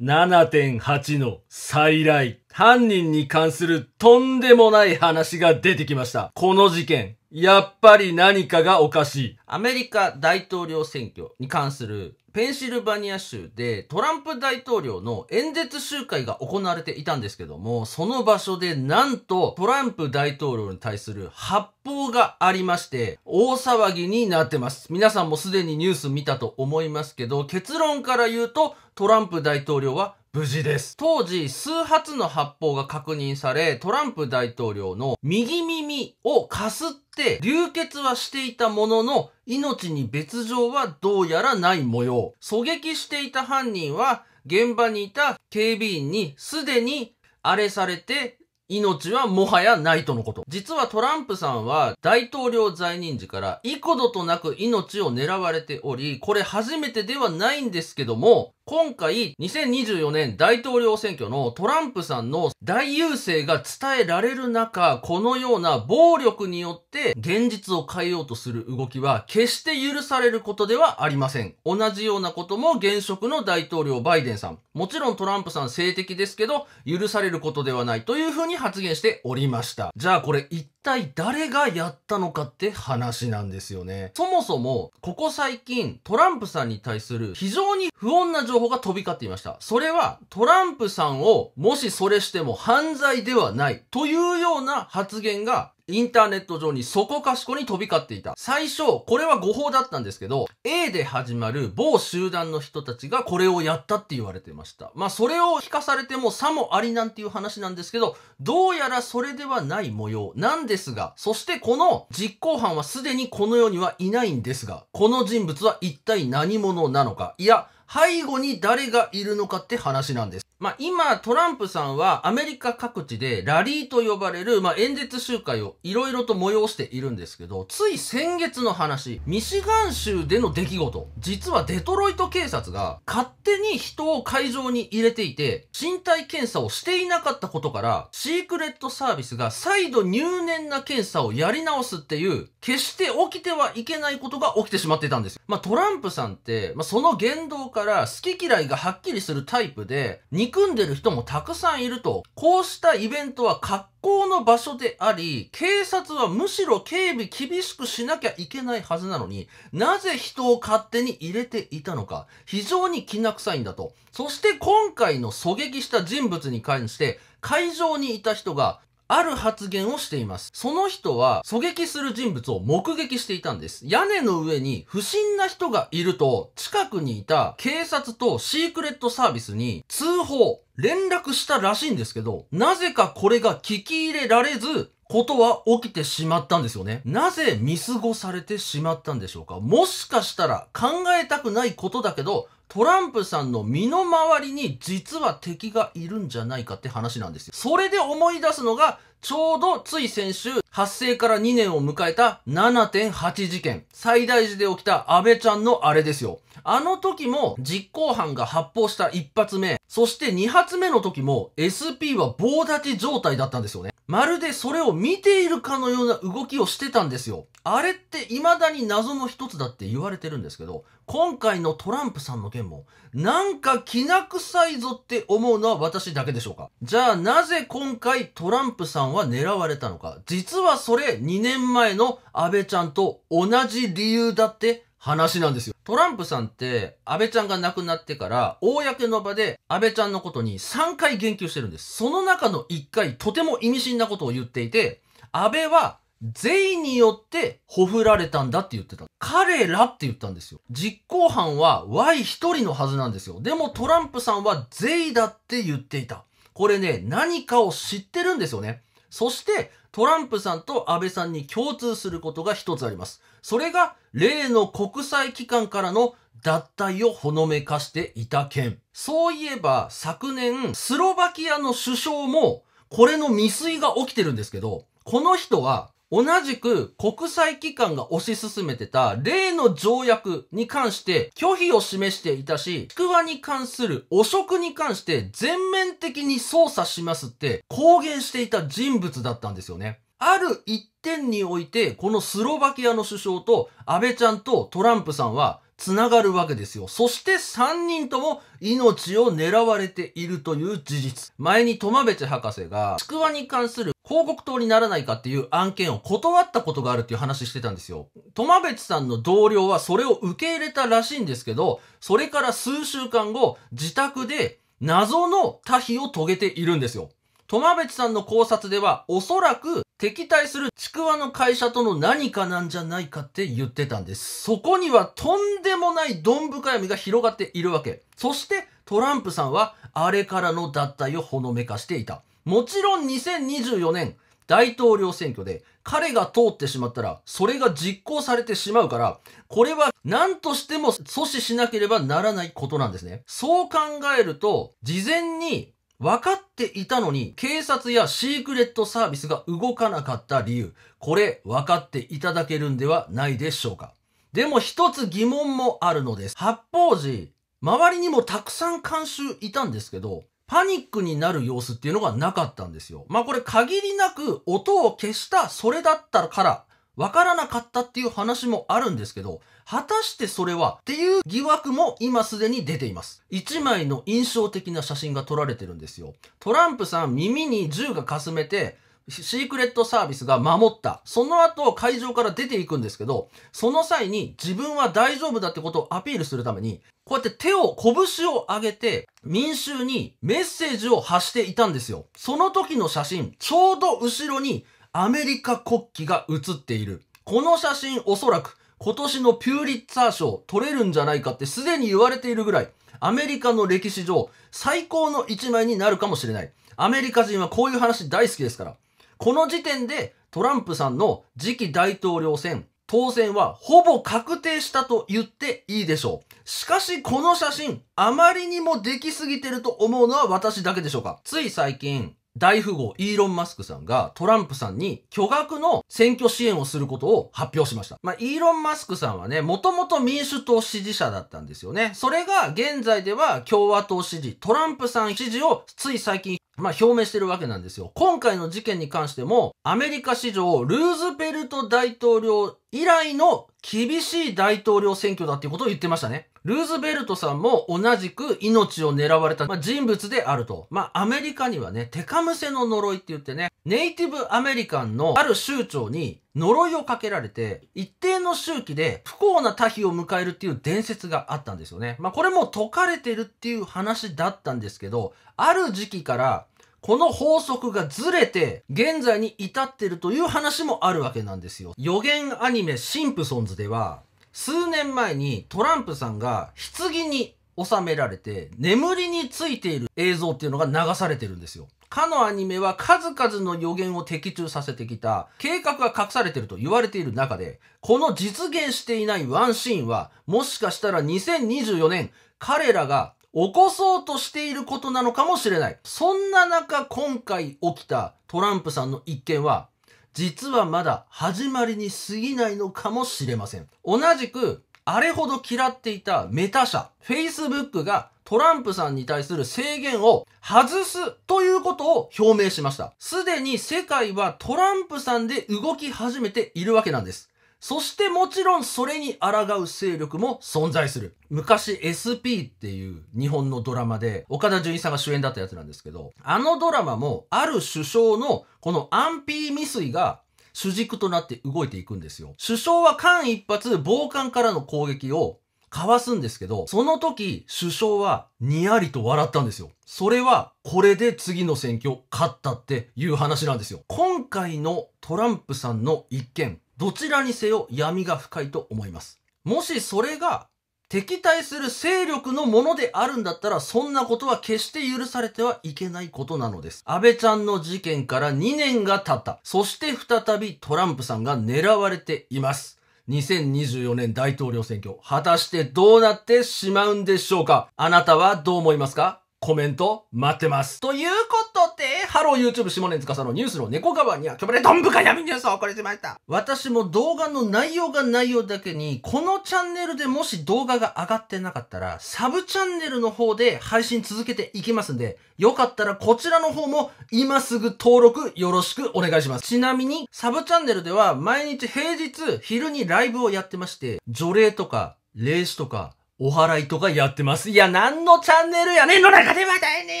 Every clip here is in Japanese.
7.8の再来。犯人に関するとんでもない話が出てきました。この事件。やっぱり何かがおかしい。アメリカ大統領選挙に関するペンシルバニア州でトランプ大統領の演説集会が行われていたんですけども、その場所でなんとトランプ大統領に対する発砲がありまして、大騒ぎになってます。皆さんもすでにニュース見たと思いますけど、結論から言うとトランプ大統領は無事です。当時、数発の発砲が確認され、トランプ大統領の右耳をかすって流血はしていたものの、命に別状はどうやらない模様。狙撃していた犯人は、現場にいた警備員にすでにあれされて命はもはやないとのこと。実はトランプさんは大統領在任時から幾度となく命を狙われており、これ初めてではないんですけども、今回2024年大統領選挙のトランプさんの大優勢が伝えられる中、このような暴力によって現実を変えようとする動きは決して許されることではありません。同じようなことも現職の大統領バイデンさん。もちろんトランプさん性的ですけど、許されることではないというふうに発言しておりました。じゃあこれ一体誰がやったのかって話なんですよね。そもそも、ここ最近、トランプさんに対する非常に不穏な情報が飛び交っていました。それは、トランプさんを、もしそれしても犯罪ではない、というような発言が、インターネット上にそこかしこに飛び交っていた。最初、これは誤報だったんですけど、A で始まる某集団の人たちがこれをやったって言われてました。まあ、それを聞かされてもさもありなんていう話なんですけど、どうやらそれではない模様。なんでですが、そしてこの実行犯はすでにこの世にはいないんですが、この人物は一体何者なのか、いや、背後に誰がいるのかって話なんです。まあ、今、トランプさんはアメリカ各地でラリーと呼ばれる、まあ、演説集会をいろいろと催しているんですけど、つい先月の話、ミシガン州での出来事、実はデトロイト警察が勝手に人を会場に入れていて、身体検査をしていなかったことから、シークレットサービスが再度入念な検査をやり直すっていう、決して起きてはいけないことが起きてしまってたんです。まあ、トランプさんって、まあ、その言動から好き嫌いがはっきりするタイプで、憎んでる人もたくさんいると。こうしたイベントは格好の場所であり、警察はむしろ警備厳しくしなきゃいけないはずなのに、なぜ人を勝手に入れていたのか、非常に気な臭いんだと。そして今回の狙撃した人物に関して、会場にいた人がある発言をしています。その人は狙撃する人物を目撃していたんです。屋根の上に不審な人がいると、近くにいた警察とシークレットサービスに通報、連絡したらしいんですけど、なぜかこれが聞き入れられず、ことは起きてしまったんですよね。なぜ見過ごされてしまったんでしょうかもしかしたら考えたくないことだけど、トランプさんの身の回りに実は敵がいるんじゃないかって話なんですよ。それで思い出すのが、ちょうどつい先週、発生から2年を迎えた7.8事件。最大時で起きた安倍ちゃんのあれですよ。あの時も実行犯が発砲した1発目、そして2発目の時も SP は棒立ち状態だったんですよね。まるでそれを見ているかのような動きをしてたんですよ。あれって未だに謎の一つだって言われてるんですけど、今回のトランプさんの件も、なんかきな臭いぞって思うのは私だけでしょうか。じゃあなぜ今回トランプさんは狙われたのか。実はそれ2年前の安倍ちゃんと同じ理由だって話なんですよ。トランプさんって、安倍ちゃんが亡くなってから、公の場で安倍ちゃんのことに3回言及してるんです。その中の1回、とても意味深なことを言っていて、安倍は全員によってほふられたんだって言ってた。彼らって言ったんですよ。実行犯は Y 一人のはずなんですよ。でもトランプさんは全員だって言っていた。これね、何かを知ってるんですよね。そして、トランプさんと安倍さんに共通することが一つあります。それが例の国際機関からの脱退をほのめかしていた件。そういえば昨年、スロバキアの首相もこれの未遂が起きてるんですけど、この人は同じく国際機関が推し進めてた例の条約に関して拒否を示していたし、ちくわに関する汚職に関して全面的に捜査しますって公言していた人物だったんですよね。ある一点において、このスロバキアの首相と安倍ちゃんとトランプさんは繋がるわけですよ。そして3人とも命を狙われているという事実。前にトマベチ博士が、ちくわに関する広告塔にならないかっていう案件を断ったことがあるっていう話してたんですよ。トマベチさんの同僚はそれを受け入れたらしいんですけど、それから数週間後、自宅で謎の多肥を遂げているんですよ。トマベチさんの考察では、おそらく敵対するちくわの会社との何かなんじゃないかって言ってたんです。そこにはとんでもないどん深闇が広がっているわけ。そしてトランプさんはあれからの脱退をほのめかしていた。もちろん2024年大統領選挙で彼が通ってしまったらそれが実行されてしまうから、これは何としても阻止しなければならないことなんですね。そう考えると、事前に分かっていたのに、警察やシークレットサービスが動かなかった理由、これ分かっていただけるんではないでしょうか。でも一つ疑問もあるのです。発砲時、周りにもたくさん監修いたんですけど、パニックになる様子っていうのがなかったんですよ。まあこれ限りなく音を消したそれだったからわからなかったっていう話もあるんですけど、果たしてそれはっていう疑惑も今すでに出ています。一枚の印象的な写真が撮られてるんですよ。トランプさん耳に銃がかすめて、シークレットサービスが守った。その後会場から出ていくんですけど、その際に自分は大丈夫だってことをアピールするために、こうやって手を、拳を上げて民衆にメッセージを発していたんですよ。その時の写真、ちょうど後ろにアメリカ国旗が写っている。この写真おそらく今年のピューリッツァー賞取れるんじゃないかってすでに言われているぐらい、アメリカの歴史上最高の一枚になるかもしれない。アメリカ人はこういう話大好きですから。この時点でトランプさんの次期大統領選、当選はほぼ確定したと言っていいでしょう。しかしこの写真、あまりにもできすぎてると思うのは私だけでしょうか。つい最近、大富豪イーロン・マスクさんがトランプさんに巨額の選挙支援をすることを発表しました。まあ、イーロン・マスクさんはね、もともと民主党支持者だったんですよね。それが現在では共和党支持、トランプさん支持をつい最近まあ、表明してるわけなんですよ。今回の事件に関しても、アメリカ史上、ルーズベルト大統領以来の厳しい大統領選挙だっていうことを言ってましたね。ルーズベルトさんも同じく命を狙われた、ま人物であると。まあ、アメリカにはね、テカムセの呪いって言ってね、ネイティブアメリカンのある州長に呪いをかけられて、一定の周期で不幸な多比を迎えるっていう伝説があったんですよね。まあ、これも解かれてるっていう話だったんですけど、ある時期からこの法則がずれて、現在に至ってるという話もあるわけなんですよ。予言アニメシンプソンズでは、数年前にトランプさんが棺に収められて、眠りについている映像っていうのが流されてるんですよ。かのアニメは数々の予言を的中させてきた計画が隠されてると言われている中で、この実現していないワンシーンは、もしかしたら2024年、彼らが起こそうとしていることなのかもしれない。そんな中、今回起きたトランプさんの一件は、実はまだ始まりに過ぎないのかもしれません。同じく、あれほど嫌っていたメタ社、Facebook がトランプさんに対する制限を外すということを表明しました。すでに世界はトランプさんで動き始めているわけなんです。そしてもちろんそれに抗う勢力も存在する。昔 SP っていう日本のドラマで岡田純一さんが主演だったやつなんですけど、あのドラマもある首相のこの安否未遂が主軸となって動いていくんですよ。首相は間一発暴漢からの攻撃をかわすんですけど、その時、首相はにやりと笑ったんですよ。それは、これで次の選挙勝ったっていう話なんですよ。今回のトランプさんの一件、どちらにせよ闇が深いと思います。もしそれが敵対する勢力のものであるんだったら、そんなことは決して許されてはいけないことなのです。安倍ちゃんの事件から2年が経った。そして再びトランプさんが狙われています。2024年大統領選挙、果たしてどうなってしまうんでしょうかあなたはどう思いますかコメント待ってます。ということで、ハロー YouTube 下根んのニュースの猫ーには、キョまレどんブか闇ニュースを送りしました。私も動画の内容が内容だけに、このチャンネルでもし動画が上がってなかったら、サブチャンネルの方で配信続けていきますんで、よかったらこちらの方も今すぐ登録よろしくお願いします。ちなみに、サブチャンネルでは毎日平日昼にライブをやってまして、除霊とか、霊視とか、お祓いとかやってます。いや、何のチャンネルやねんの中でまたね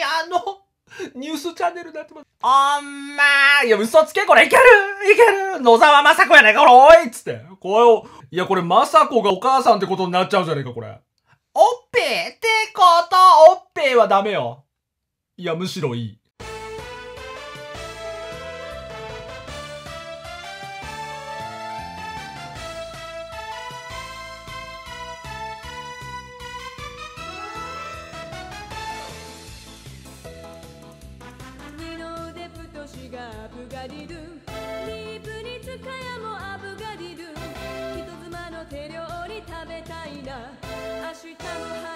あの、ニュースチャンネルになってます。あんまーいや、嘘つけこれいけるいける野沢雅子やないかこれおいっつって。これを、いや、これ雅子がお母さんってことになっちゃうじゃねえか、これ。おっぺーってこと、おっぺーはダメよ。いや、むしろいい。がアブガディープにツカもアブガリル人妻の手料理食べたいな明日の